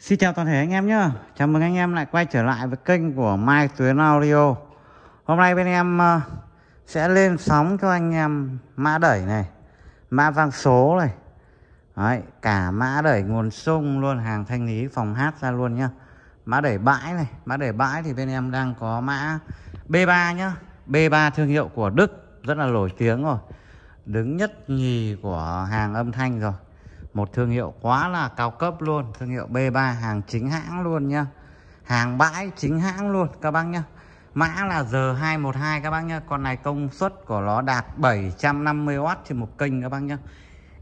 Xin chào toàn thể anh em nhé Chào mừng anh em lại quay trở lại với kênh của Mai Tuyến Audio Hôm nay bên em ờ, sẽ lên sóng cho anh em mã đẩy này Mã vang số này Đấy, Cả mã đẩy nguồn sung luôn hàng thanh lý phòng hát ra luôn nhá Mã đẩy bãi này Mã đẩy bãi thì bên em đang có mã B3 nhá B3 thương hiệu của Đức rất là nổi tiếng rồi Đứng nhất nhì của hàng âm thanh rồi một thương hiệu quá là cao cấp luôn thương hiệu B3 hàng chính hãng luôn nhá hàng bãi chính hãng luôn các bác nhá mã là G212 các bác nhá con này công suất của nó đạt 750W trên một kênh các bác nhá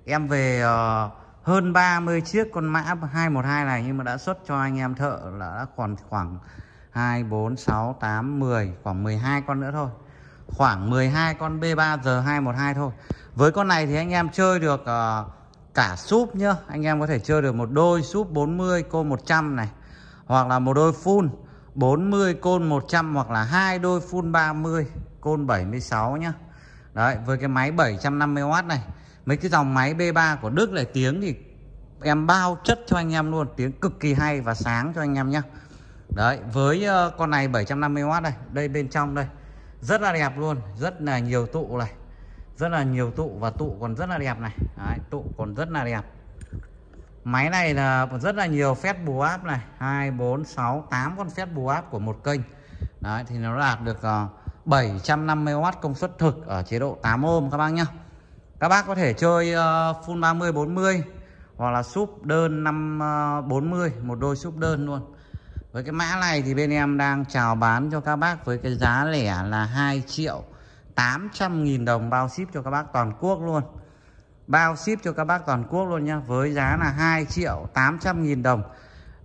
em về uh, hơn 30 chiếc con mã 212 này nhưng mà đã xuất cho anh em thợ là đã còn khoảng 2 4 6 8 10 khoảng 12 con nữa thôi khoảng 12 con B3 G212 thôi với con này thì anh em chơi được uh, cả súp nhá anh em có thể chơi được một đôi súp 40 côn 100 này hoặc là một đôi full 40 côn 100 hoặc là hai đôi full 30 côn 76 nhá đấy với cái máy 750W này mấy cái dòng máy B3 của Đức này tiếng thì em bao chất cho anh em luôn tiếng cực kỳ hay và sáng cho anh em nhá đấy với ờ, con này 750W đây đây bên trong đây rất là đẹp luôn rất là nhiều tụ này rất là nhiều tụ và tụ còn rất là đẹp này Đấy, tụ còn rất là đẹp máy này là rất là nhiều phép bù áp này hai bốn sáu tám con phép bù áp của một kênh Đấy, thì nó đạt được 750W ờ, công suất thực ở chế độ 8 ohm các bác nhá các bác có thể chơi ờ, full 30 40 hoặc là súp đơn 540 ờ, một đôi súp đơn luôn với cái mã này thì bên em đang chào bán cho các bác với cái giá lẻ là 2 triệu 800.000 đồng bao ship cho các bác toàn quốc luôn bao ship cho các bác toàn quốc luôn nhá với giá là 2 triệu 800.000 đồng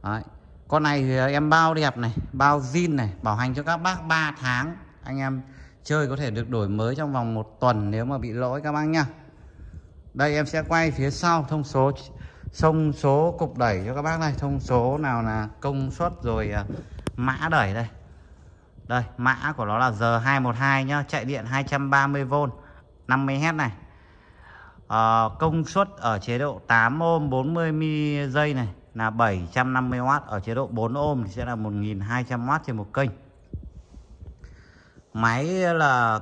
Đấy. con này thì em bao đẹp này bao zin này bảo hành cho các bác 3 tháng anh em chơi có thể được đổi mới trong vòng một tuần nếu mà bị lỗi các bác nhá đây em sẽ quay phía sau thông số thông số cục đẩy cho các bác này thông số nào là công suất rồi à, mã đẩy đây đây mã của nó là G212 nhá chạy điện 230V 50Hz này à, công suất ở chế độ 8 ohm 40 mi giây này là 750W ở chế độ 4 ohm thì sẽ là 1200W trên một kênh máy là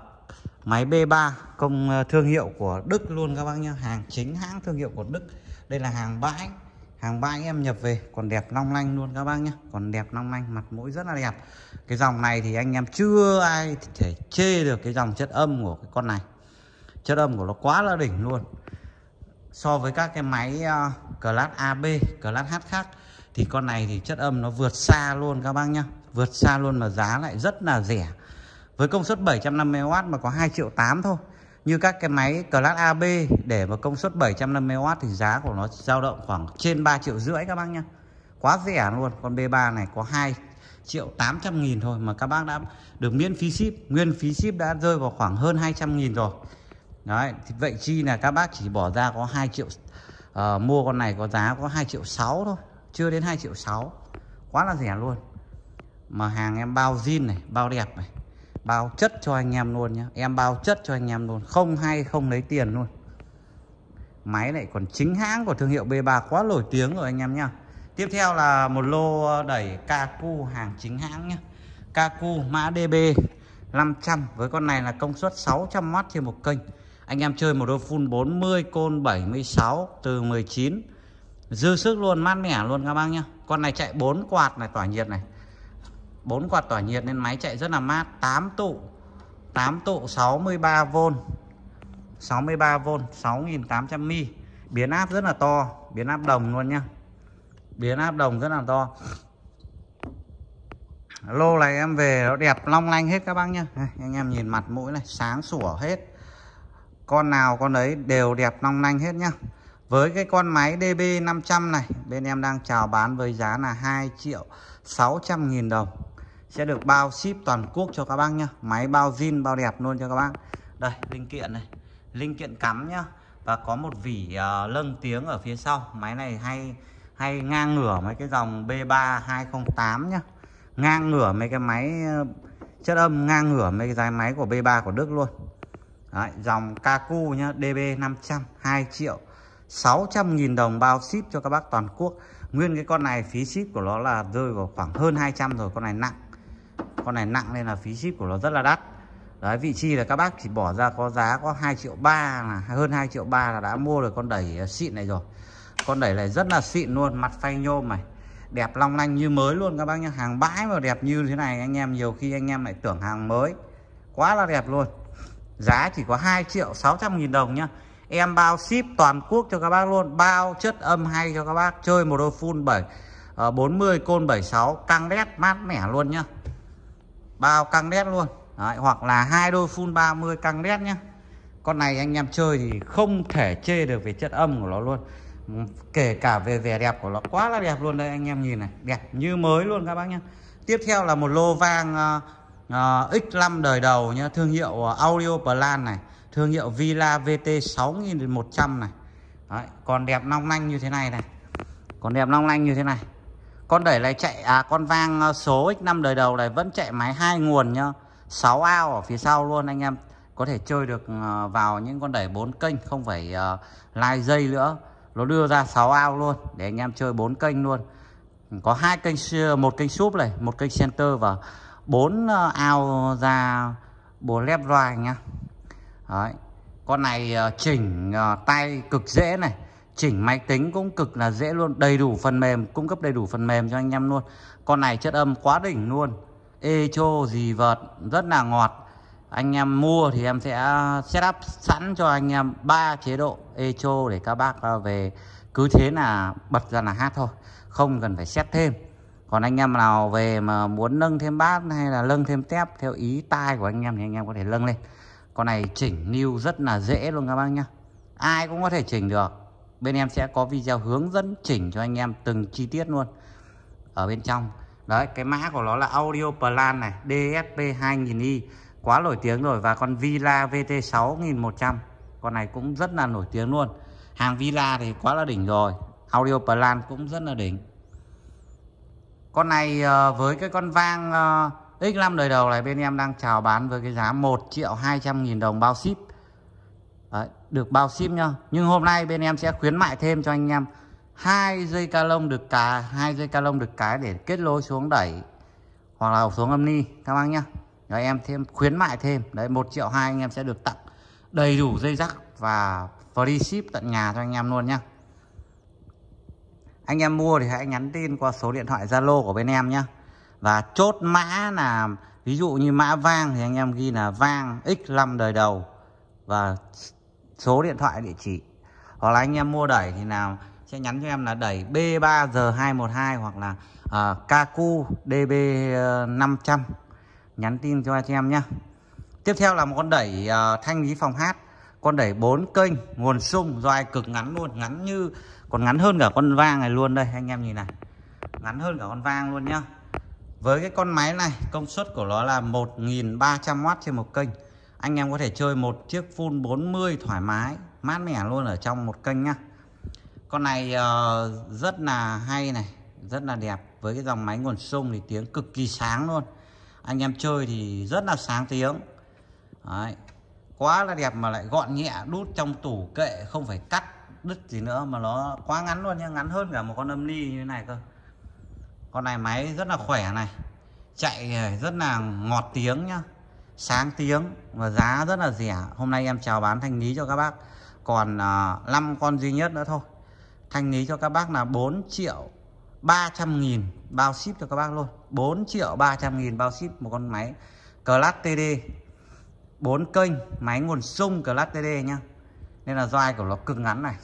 máy B3 công thương hiệu của Đức luôn các bác nhá hàng chính hãng thương hiệu của Đức đây là hàng bãi hàng ba anh em nhập về còn đẹp long lanh luôn các bác nhé còn đẹp long lanh mặt mũi rất là đẹp cái dòng này thì anh em chưa ai thể chê được cái dòng chất âm của cái con này chất âm của nó quá là đỉnh luôn so với các cái máy uh, class AB class H khác thì con này thì chất âm nó vượt xa luôn các bác nhá vượt xa luôn mà giá lại rất là rẻ với công suất 750W mà có 2 triệu 8 thôi như các cái máy class AB để mà công suất 750W thì giá của nó dao động khoảng trên 3 triệu rưỡi các bác nhá quá rẻ luôn con B3 này có 2 triệu 800 nghìn thôi mà các bác đã được miễn phí ship nguyên phí ship đã rơi vào khoảng hơn 200 nghìn rồi đấy thì vậy chi là các bác chỉ bỏ ra có 2 triệu uh, mua con này có giá có 2 triệu 6 thôi chưa đến 2 triệu 6 quá là rẻ luôn mà hàng em bao zin này bao đẹp này bao chất cho anh em luôn nhé em bao chất cho anh em luôn không hay không lấy tiền luôn máy lại còn chính hãng của thương hiệu B3 quá nổi tiếng rồi anh em nhá tiếp theo là một lô đẩy Kaku hàng chính hãng nhé Kaku mã DB 500 với con này là công suất 600W trên một kênh anh em chơi một đôi full 40 côn 76 từ 19 dư sức luôn mát mẻ luôn các bác nhá con này chạy 4 quạt này tỏa nhiệt này 4 quạt tỏa nhiệt nên máy chạy rất là mát 8 tụ 8 tụ 63V 63V 6800mi biến áp rất là to biến áp đồng luôn nhá biến áp đồng rất là to lô này em về nó đẹp long lanh hết các bác nhá anh em nhìn mặt mũi này sáng sủa hết con nào con ấy đều đẹp long lanh hết nhá với cái con máy DB500 này bên em đang chào bán với giá là 2 triệu 600 nghìn đồng sẽ được bao ship toàn quốc cho các bác nhá máy bao zin bao đẹp luôn cho các bác đây linh kiện này linh kiện cắm nhá và có một vỉ uh, lâng tiếng ở phía sau máy này hay hay ngang ngửa mấy cái dòng B3 208 nhá ngang ngửa mấy cái máy ờ, chất âm ngang ngửa mấy cái dây máy của B3 của Đức luôn Đấy, dòng Kaku nhá DB 500 2 triệu 600 nghìn đồng bao ship cho các bác toàn quốc Nguyên cái con này phí ship của nó là rơi vào khoảng hơn 200 rồi Con này nặng con này nặng nên là phí ship của nó rất là đắt đấy vị chi là các bác chỉ bỏ ra có giá có 2 triệu ba là hơn 2 triệu ba là đã mua được con đẩy à, xịn này rồi con đẩy này rất là xịn luôn mặt phay nhôm này đẹp long lanh như mới luôn các bác nhá hàng bãi mà đẹp như thế này anh em nhiều khi anh em lại tưởng hàng mới quá là đẹp luôn giá chỉ có 2 triệu 600 nghìn đồng nhá em bao ship toàn quốc cho các bác luôn bao chất âm hay cho các bác chơi một đôi full 7 40 à, côn 76 căng đét mát mẻ luôn nhá bao căng nét luôn Đấy, hoặc là hai đôi full 30 căng nét nhé con này anh em chơi thì không thể chê được về chất âm của nó luôn kể cả về vẻ đẹp của nó quá là đẹp luôn đây anh em nhìn này đẹp như mới luôn các bác nhé tiếp theo là một lô vang uh, uh, X5 đời đầu nhé thương hiệu ờ, Audio Plan này thương hiệu Villa VT 6100 này Đấy, còn đẹp long lanh như thế này này còn đẹp long lanh như thế này con đẩy này chạy à con vang ờ, số x5 đời đầu này vẫn chạy máy hai nguồn nhá 6 ao ở phía sau luôn anh em có thể chơi được ờ, vào những con đẩy 4 kênh không phải uh, ờ, lai dây nữa nó đưa ra 6 ao luôn để anh em chơi 4 kênh luôn có hai kênh một kênh súp này một kênh center và 4 ao ra bùa lép loài nhá Đấy. con này uh, chỉnh uh, tay cực dễ này chỉnh máy tính cũng cực là dễ luôn đầy đủ phần mềm cung cấp đầy đủ phần mềm cho anh em luôn con này chất âm quá đỉnh luôn echo gì vợt rất là ngọt anh em mua thì em sẽ setup sẵn cho anh em ba chế độ echo để các bác ờ, về cứ thế là bật ra là hát thôi không cần phải set thêm còn anh em nào về mà muốn nâng thêm bát hay là nâng thêm tép theo ý tai của anh em thì anh em có thể nâng lên con này chỉnh new rất là dễ luôn các bác nhá ai cũng có thể chỉnh được bên em sẽ có video hướng dẫn chỉnh cho anh em từng chi tiết luôn ở bên trong đấy cái mã của nó là audio plan này DSP 2000i quá nổi tiếng rồi và con Villa VT 6100 con này cũng rất là nổi tiếng luôn hàng Villa thì quá là đỉnh rồi audio plan cũng rất là đỉnh con này ờ, với cái con vang ờ, X5 đời đầu này bên em đang chào bán với cái giá 1 triệu 200 nghìn đồng bao ship được bao ship nhá nhưng hôm nay bên em sẽ khuyến mại thêm cho anh em hai dây ca lông được cá hai dây ca lông được cái để kết lối xuống đẩy hoặc là xuống âm ni các bác nhá rồi em thêm khuyến mại thêm đấy một triệu hai anh em sẽ được tặng đầy đủ dây rắc và free ship tận nhà cho anh em luôn nhá anh em mua thì hãy nhắn tin qua số điện thoại Zalo của bên em nhá và chốt mã là ví dụ như mã vang thì anh em ghi là vang X5 đời đầu và số điện thoại địa chỉ hoặc là anh em mua đẩy thì nào sẽ nhắn cho em là đẩy B3G212 hoặc là uh, KQ DB500 nhắn tin cho anh em nhé tiếp theo là một con đẩy uh, thanh lý phòng hát con đẩy 4 kênh nguồn sung doai cực ngắn luôn ngắn như còn ngắn hơn cả con vang này luôn đây anh em nhìn này ngắn hơn cả con vang luôn nhá với cái con máy này công suất của nó là 1.300W trên một kênh anh em có thể chơi một chiếc full 40 thoải mái mát mẻ luôn ở trong một kênh nhá con này uh, rất là hay này rất là đẹp với cái dòng máy nguồn sung thì tiếng cực kỳ sáng luôn anh em chơi thì rất là sáng tiếng Đấy. quá là đẹp mà lại gọn nhẹ đút trong tủ kệ không phải cắt đứt gì nữa mà nó quá ngắn luôn nha ngắn hơn cả một con âm ly như thế này cơ con này máy rất là khỏe này chạy ờ, rất là ngọt tiếng nhá sáng tiếng và giá rất là rẻ hôm nay em chào bán thanh lý cho các bác còn uh, à, 5 con duy nhất nữa thôi thanh lý cho các bác là 4 triệu 300 nghìn bao ship cho các bác luôn 4 triệu 300 nghìn bao ship một con máy Class TD 4 kênh máy nguồn sung Class TD nhá nên là doi của nó cực ngắn này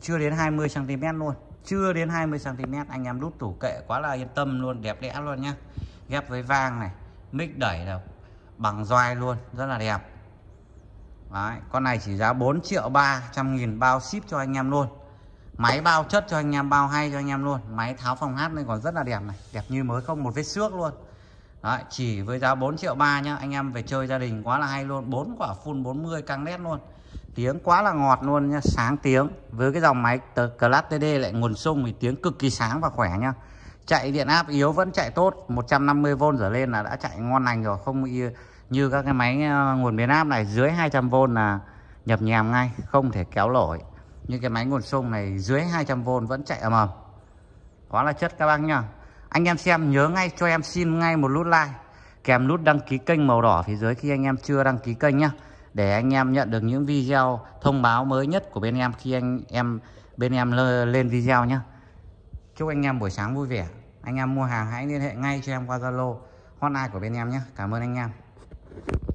chưa đến 20cm luôn chưa đến 20cm anh em đút tủ kệ quá là yên tâm luôn đẹp đẽ luôn nhá ghép với vang này mic đẩy là bằng doai luôn rất là đẹp Đấy, con này chỉ giá 4 triệu 300 nghìn bao ship cho anh em luôn máy bao chất cho anh em bao hay cho anh em luôn máy tháo phòng hát nên còn rất là đẹp này đẹp như mới không một vết xước luôn Đấy, chỉ với giá 4 triệu ba nhá anh em về chơi gia đình quá là hay luôn bốn quả full 40 căng nét luôn tiếng quá là ngọt luôn nhá sáng tiếng với cái dòng máy Class TD lại nguồn sung thì tiếng cực kỳ sáng và khỏe nhá chạy điện áp yếu vẫn chạy tốt 150V trở lên là đã chạy ngon lành rồi không như, như các cái máy ờ, nguồn biến áp này dưới 200V là nhập nhèm ngay không thể kéo lỗi như cái máy nguồn sung này dưới 200V vẫn chạy ầm ầm quá là chất các bác nhá anh em xem nhớ ngay cho em xin ngay một nút like kèm nút đăng ký kênh màu đỏ phía dưới khi anh em chưa đăng ký kênh nhá để anh em nhận được những video thông báo mới nhất của bên em khi anh em bên em lên video nhé Chúc anh em buổi sáng vui vẻ. Anh em mua hàng hãy liên hệ ngay cho em qua Zalo hotline của bên em nhé. Cảm ơn anh em.